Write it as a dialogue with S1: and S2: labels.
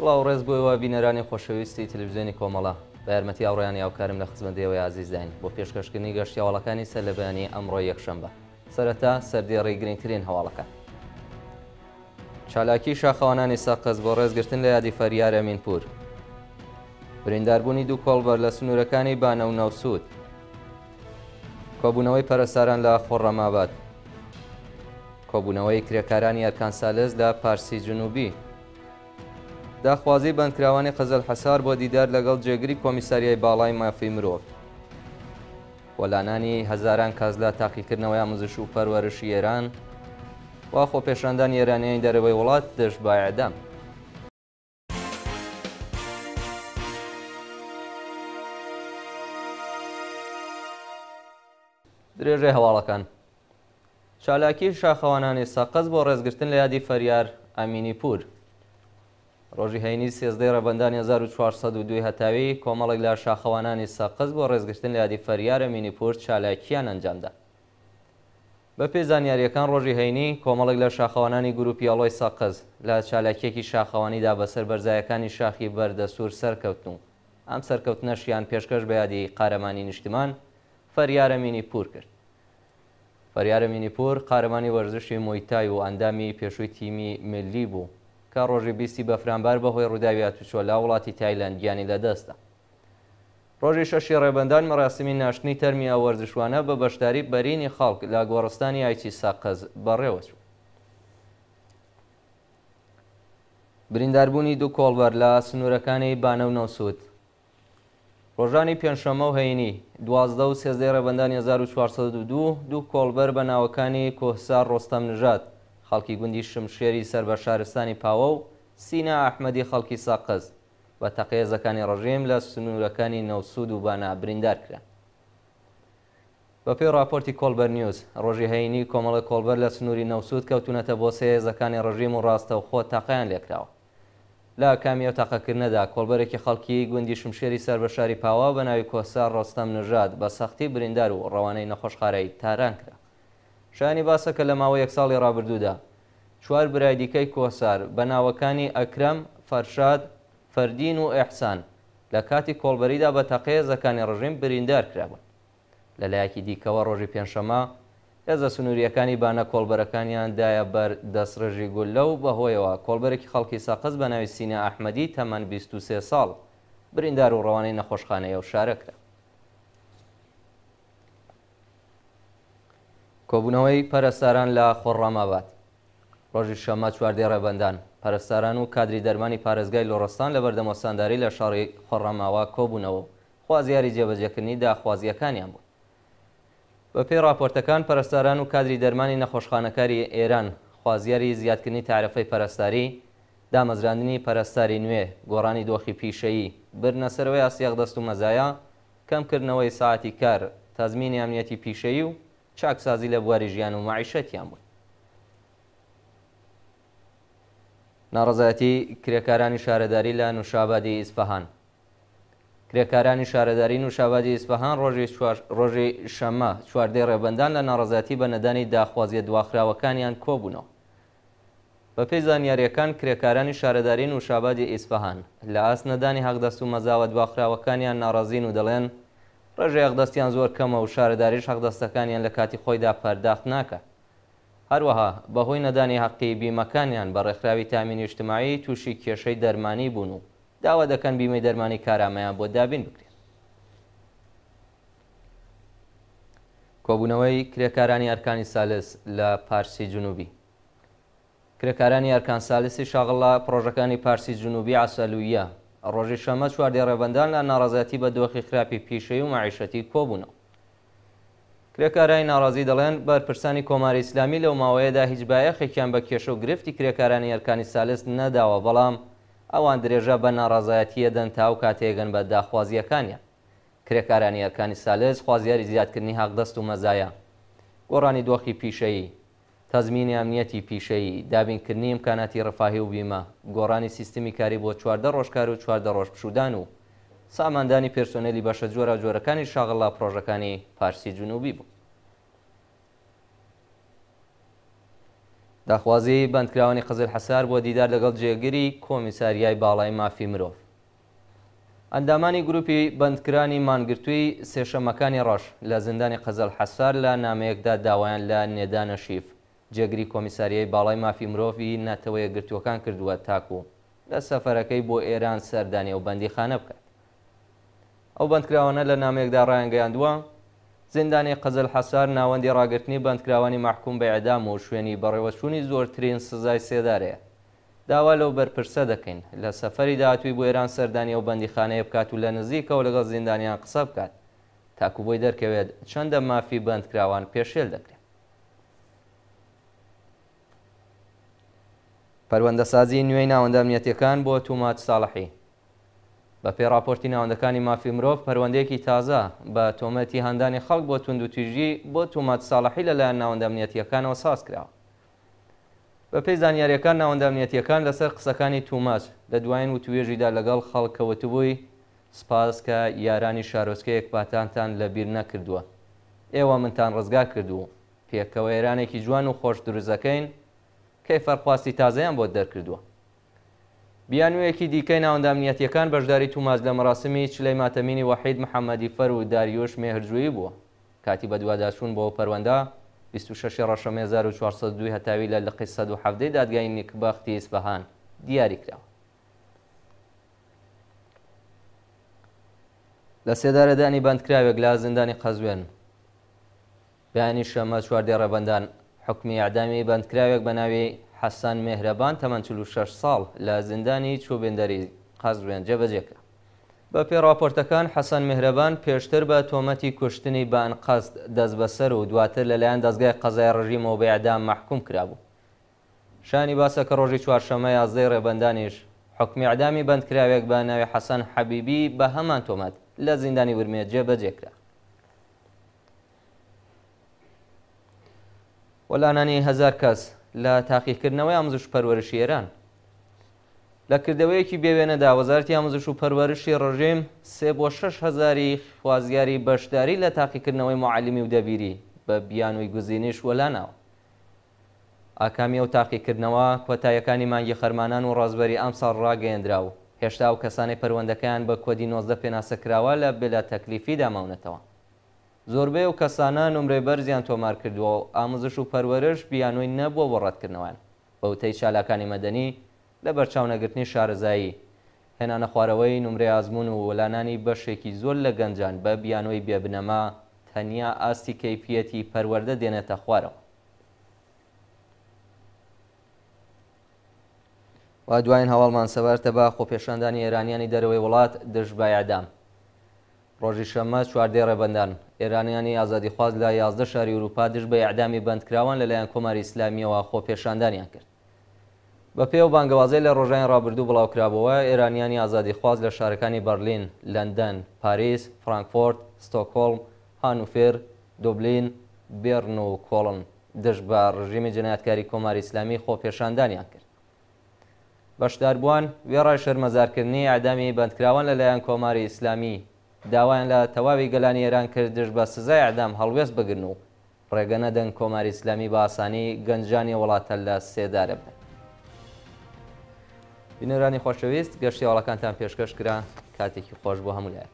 S1: بڵاو ڕێز بۆی وا بینەرانی خۆشەویستی تلویزیۆنی کۆمەڵە بە یارمەتی ئاڕۆیانی ئاوکارم لە خزمەندەوە یازیزدانی بۆ پێشکەشکردنی گەشتیاوڵەکانی سەر لە بەیانی ئەمڕۆ یەکشەمبە سەرەتا سەردی ڕێگرنگترین هەواڵەکە چالاکی شاخەوانانی سەقز بۆ ڕێزگرتن لە یادی فەریارە مینپور برینداربوونی دوو کۆڵبەر لە سنوورەکانی بانە و ناوسود کۆبوونەوەی پەرەساران لە خۆڕەمابات کۆبوونەوەی کرێکارانی ئەرکان سالز لە پارسی جنوبی داخوازی بەندکراوانی قەزل حەسار بۆ دیدار لەگەڵ جێگری کۆمیساریای باڵای مافی مرۆڤ وەلانانی هەزاران کەس لە تاقیکردنەوەی مزش و پەروەرشی ئێران وا خۆ پێشاندان ئێرانیان دەرەوەی وڵات دەشت باعدام. درێژێ هەواڵەکان چالاکی شاخەوانانی سەقەز بۆ ڕێزگرتن لە یادی فەریار ئەمینی پور ڕۆژی هەینی سێزدەی ڕەبندان 1942 هەتاوی کۆمەڵێک لە شاخەوانانی سەقز بۆ ڕێزگرتن لە یادی فەریارە مینیپور چالاکیان ئەنجامدا. بە پێ زانیاریەکان ڕۆژی هەینی کۆمەڵێک لە شاخەوانانی گروپی ئەڵۆی سەقز لە چالاکیەکی شاخەوانیدا بەسەر بەرزایەکانی شاخی بەردەسوور سەرکەوتن و ئەم سەرکەوتنەشیان پێشکەش بە یادی قارەمانی نیشتمان فەریارە مینیپور کرد. فەریارە مینیپور قارەمانی وەرزشی مۆیتای و ئەندامی پێشووی تیمی ملی بوو کە ڕۆژی بیستی بەفرانبار بەهۆی ڕووداویات و چۆلا وڵاتی تایلندیانی لەدەستە. ڕۆژی شەشی ڕێبندان مەراسمی ناشتنی تەرمیا وەرزشوانە بە بەشداری بەرینی خەڵک لە گۆڕستانی ئایچی ساقەز بەڕێوەچوو. برینداربوونی دوو کۆڵبەر لە سنوورەکانی بانە و نەوسود. ڕۆژانی پێنجشەمە و هەینی دوازدە و سێزدەی ڕێبندان 1942 دوو کۆڵبەر بە ناوەکانی کۆسار ڕۆستەم نژات خەڵکی گوندی شمشێری سەر بە شارستانی پاوە و سینە ئەحمەدی خەڵکی ساقز بە تەقێزەکانی ڕژێم لە سنوورەکانی نەوسود و بانە بریندار کرا. بە پێی راپۆرتی کۆلبەر نیوز ڕۆژی هەینی کۆمەڵی کۆلبەر لە سنووری نەوسود کەوتونەتە بۆ سێزەکانی ڕژیم و ڕاستەو خۆ تاقیان لێکراوە. لە کامیە تاقەکردنەدا کۆلبەرێکی خەڵکی گوندی شمشێری سەر بە شاری پاوا بە ناوی کۆسا ڕۆستەم نژاد بە سەختی بریندار و ڕەوانەی نەخۆشخارایی تاران کرا. شانی باسەکە لە ماوە یەک ساڵی ڕابردوودا چوار برایدیکەی کۆسار بە ناوەکانی ئەکرەم فەرشاد فەردین و ئەحسان لە کاتی کۆڵبەریدا بە تەقەیەزەکانی ڕژیم بریندار کرابوون لە لایەکی دیکەوە ڕۆژی پێنجشەما ئێزە سنووریەکانی بانە کۆلبەرەکانیان دایە بەر دەسڕژی گول لەو بەهۆیەوە کۆلبەرێکی خەڵکی ساقز بە ناوی سینە ئەحمەدی تەمەەن 23 ساڵ بریندار و ڕەوانەی نەخۆشخانەیە و شارەکرا کۆبوونەوەی پەرستاران لە خۆڕامابات ڕۆژی شەمە چواردێ ڕێبندان پەرستاران و کادری دەرمانی پارێزگای لۆڕستان لە بەردەمە سانداری لە شاری خۆڕاماوە کۆبوونەوە خوازیاری جێبەجەکردنی داخوازیەکانیان بوو بە پێی راپۆرتەکان پەرستاران و کادری دەرمانی نەخۆشخانەکاری ئێران خوازیاری زیادکردنی تعرفەی پەرستاری دامەزراندنی پەرستاری نوێ گۆڕانی دۆخی پیشەیی برنەسەرەوەی ئاسیاق دەست و مەزایە کەمکردنەوەی ساعتی کار تەزمینی ئەمنیەتی پیشەیی و چاکسازی لە بواری ژیان و معیشەتیان بوون ناڕزایەتی کرێکارانی شارەداری لە نوشابادی ئیسپەهان کرێکارانی شارەداری نوشابادی ئیسپەهان ڕۆژی شەمە چواردەی ڕێبندان لە ناڕزایەتی بە نەدانی داخوازیە دواخراوەکانیان کۆبوونەوە بە پێی زانیاریەکان کرێکارانی شارەداری نوشابادی ئیسپەهان لە ئاس نەدانی هەقدەست و مەزاوە دواخراوەکانیان ناڕازین و دەڵێن ڕژێ یەقدەستیان زۆر کەمە و شارەداریش حەقدەستەکانیان لە کاتی خۆیدا پەرداخت ناکە. هەروەها بەهۆی نەدانی حەقی بیمەکانیان بە ڕێکخراوی تامینی شتماعی تووشی کێشەی دەرمانی بوون و داوا دەکەن بیمەی دەرمانی کارامیان بۆ دابین بکرێن. کۆبوونەوەی کرێکارانی ئەرکانی سالس لە پارسی جنوبی. کرێکارانی ئەرکان سالسی شاغڵە پرۆژەکانی پارسی جنوبی ئاسەلوویە ڕۆژی شەمە چواردی ڕێبندان لە ناڕازەتی بە دۆخی خراپی پیشەی و معیشەتی کۆبوونەوە کرێکارانی ناڕازی دەڵێن بەرپرسانی کۆماری ئسلامی لەو ماوەیەدا هیچ بایەخێکیان بە کێشە و گرفتی کرێکارانی ئەرکانی سالست نەداوە بەڵام ئەوان درێژە بە ناڕازایەتیە دەن تاو کاتێگەن بە داخوازیەکانیان کرێکارانی ئەرکانی سالست خوازیاری زیادکردنی حەقدەست و مەزایە گۆڕانی دۆخی پیشەیی تەزمینی ئەمنیەتی پیشەیی دابینکردنی ئەمکاناتی ڕفاهی و بیمە گۆڕانی سیستمی کاری بۆ چواردە ڕۆژکار و چواردە ڕۆژ پشودان و ساماندانی پرسۆنەلی بەشە جۆرە جۆرەکانی شاغڵا پرۆژەکانی پارسی جنوبی بوو. داخوازی بەندکراوانی قزل حەسار بۆ دیدار لەگەڵ جێگیری کۆمیساریای باڵای مافی مرۆڤ. ئەندامانی گروپی بەندکرانی مانگرتووی سێشەمەکانی ڕۆژ لە زندانی قەزەل حەسار لە نامەیەکدا داوایان لە نێدانە شیف جێگری کۆمیساریای باڵای مافی مرۆڤی نەتەوەیە گرتوەکان کردووە تاکو لە سەفەرەکەی بۆ ئێران سەردانی ئەو بەندی خانە بکات ئەو بەندکراوانە لە نامێکدا ڕایەنگەیاندووە زیندانی قەزل حەسار ناوەندی ڕاگررتنی بەندکراوانی محکوم بە ئەدام و شوێنی بەڕێوەچوونی زۆرترین سزای سێدارەیە داوا لەو بەرپرسە دەکەین لە سەفەری داهاتوی بۆ ئێران سەردانی ئەو بەندی خانەیە بکات و لە نزیکەوە لەگەڵ زیندانیان قسە بکات تاکو بۆی دەرکەوێت چەندە مافی بەندکراوان پێشێل دەکرێت پەروەندەسازی نوێی ناوەندەمنیەتەکان بۆ تومات ساڵحی بە پێ راپۆرتی ناوەندەکانی مافی مرۆڤ پەروەندێکی تازە بە تۆمەتی هەندانی خەڵک بۆ تونند و توژی بۆ تومات ساڵحی لەلایەن ناوەندەمنیەتیەکانەوە ساز کراوە بە پێی زانیاریەکان ناوەندەمنیەتیەکان لەسەر قسەکانی توماس لە دوایین و توێژیدا لەگەڵ خەڵکەوتبووی سپاس کە یارانی شارۆچکەیەک پاتانتان لە بیر نەکردووە ئێوە منتان ڕزگا کردو پێکەوە ئێرانێکی جوان و خۆش دروزەکەین کەی فەرخواستی تازەیان بۆ دەرکردووە بیانوەیەکی دیکەی ناوەندامنیەتیەکان بەشداری توماز لە مەراسمی چلەی ماتەمینی وحید محەممەدی فەر و داریۆش مێهرجویی بووە کاتی بە دوواداچوون بۆ پەروەندا 26 ڕەشەمە 1942 هەتاوی لە لە قیسەد و حەفتەی دادگای نیکبختی ئیسبەهان دیاریکراوە لە سێدارەدانی بەندکراوێک لا زندانی قەزوێن بیانی شەمە چواردێ ڕەبندان حکمی ئادامی بەندکراوێک بە ناوی حەسان مهرەبان تەمەەن 6 ساڵ لە زیندانی چوبێندەری قەزوێن جێبەجێکە بە پێ راپۆرتەکان حەسەن مهرەبان پێشتر بە تۆمەتی کوشتنی بان قەست دەست بەسەر و دواتر لەلایەن دەستگای قەزای ڕژیمەوە بەعدام محکوم کرابوو شانی باسەکە ڕۆژی چوارشەمە یازدەی ڕێبندانیش حکمی عدامی بەندکراوێک بە ناوی حەسەن حەبیبی بە هەمان تۆمەت لە زیندانی ورمێت جێبەجێکرا وەلانانی هزار کەس لە تاقیکردنەوەی ئامزش پەروەرشی ئێران لە کردەوەیەکی بێوێنەدا وەزارتی ئامزش و پەروەرشی ڕژێم سێ بۆ شش هزاری خوازیاری بەشداری لە تاقیکردنەوەی معلیمی و دەبیری بە بیانووی گزینش وەلاناوە ئاکامی و تاقیکردنەوە کۆتاییەکانی مانگی خەرمانان و ڕازبەری ئەمساڵ ڕاگەیەندرا و هێشتا و کەسانی پەروەندەکان بە کۆدی 19 پێناسەکراوە لە بلا تەکلیفی داماونەتەوە زۆربەی و کەسانە نمرێ بەرزیان تۆمار کردووە و ئاموزش و پەروەرش بیانووی نەبووە بۆ ڕەتکردنەوەیان بەوتەی چالاکانی مەدەنی لە بەرچاونەگرتنی شارەزایی هێنانە خوارەوەی نمرێ ئازمون و وەلانانی بەشێکی زۆر لە گەنجان بە بیانۆی بێبنەما تەنیا ئاستی کەیفەتی پەروەەردە دێنێتە خوارەوە دوایین هەواڵمان سەبارتە بە خۆپێشاندانی ئێرانیانی دەرەوەی وڵات دژ بەیادام ڕۆژی شەمە چواردێ ڕێبندان ئێرانیانی ئازادی خواز لە یازدە شاری وروپا دش بە یعدامی بندکراوان لەلایەن کۆماری ئسلامیەوە خۆ پێشاندانیان کرد بە پێو بانگەوازی لە ڕۆژانی ڕابردوو بڵاوکرابەوە ئێرانیانی ئازادی خواز لە شارەکانی بەرلین لەندەن پاریس فرانکفۆرت ستۆکۆلم هانوفێر دۆبلین بێرن و کۆڵن دشت بە ڕژیمی جنایاتکاری کۆماری ئسلامی خۆ پێشاندانیان کرد بەشداربووان وێڕای شەرمەزارکردنی ئادامی بەندکراوان لەلایەن کۆماری ئیسلامی داوایان لە تەواوی گەلانی ئێران کردش بە سزای ئەدام هەڵوێست بگرن و ڕێگە نەدەن کۆماری ئسلامی بە ئاسانی گەنجانی وڵاتە لە سێدارە بن. بینەرانی خۆشەویست گەشتی وڵەکانتان پێشکەش کرا کاتێکی خۆش بۆ هەمولایەت.